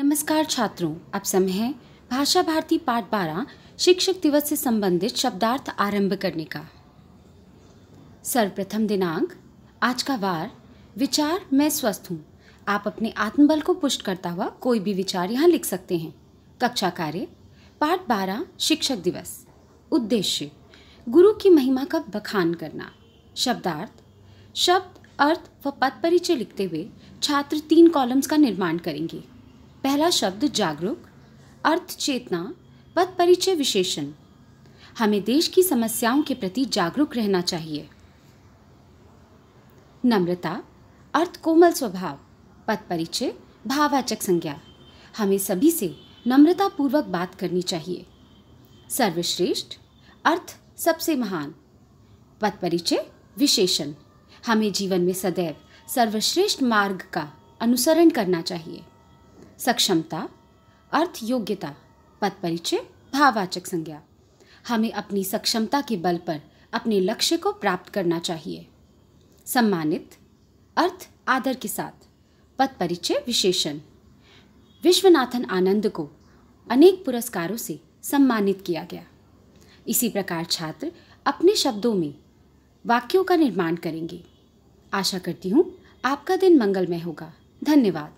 नमस्कार छात्रों अब समय है भाषा भारती पाठ बारह शिक्षक दिवस से संबंधित शब्दार्थ आरंभ करने का सर्वप्रथम दिनांक आज का वार विचार मैं स्वस्थ हूँ आप अपने आत्मबल को पुष्ट करता हुआ कोई भी विचार यहाँ लिख सकते हैं कक्षा कार्य पाठ बारह शिक्षक दिवस उद्देश्य गुरु की महिमा का बखान करना शब्दार्थ शब्द अर्थ व पद परिचय लिखते हुए छात्र तीन कॉलम्स का निर्माण करेंगे पहला शब्द जागरूक अर्थ चेतना पद परिचय विशेषण हमें देश की समस्याओं के प्रति जागरूक रहना चाहिए नम्रता अर्थ कोमल स्वभाव पद परिचय भावाचक संज्ञा हमें सभी से नम्रतापूर्वक बात करनी चाहिए सर्वश्रेष्ठ अर्थ सबसे महान पद परिचय विशेषण हमें जीवन में सदैव सर्वश्रेष्ठ मार्ग का अनुसरण करना चाहिए सक्षमता अर्थ योग्यता पद परिचय भाववाचक संज्ञा हमें अपनी सक्षमता के बल पर अपने लक्ष्य को प्राप्त करना चाहिए सम्मानित अर्थ आदर के साथ पद परिचय विशेषण विश्वनाथन आनंद को अनेक पुरस्कारों से सम्मानित किया गया इसी प्रकार छात्र अपने शब्दों में वाक्यों का निर्माण करेंगे आशा करती हूँ आपका दिन मंगलमय होगा धन्यवाद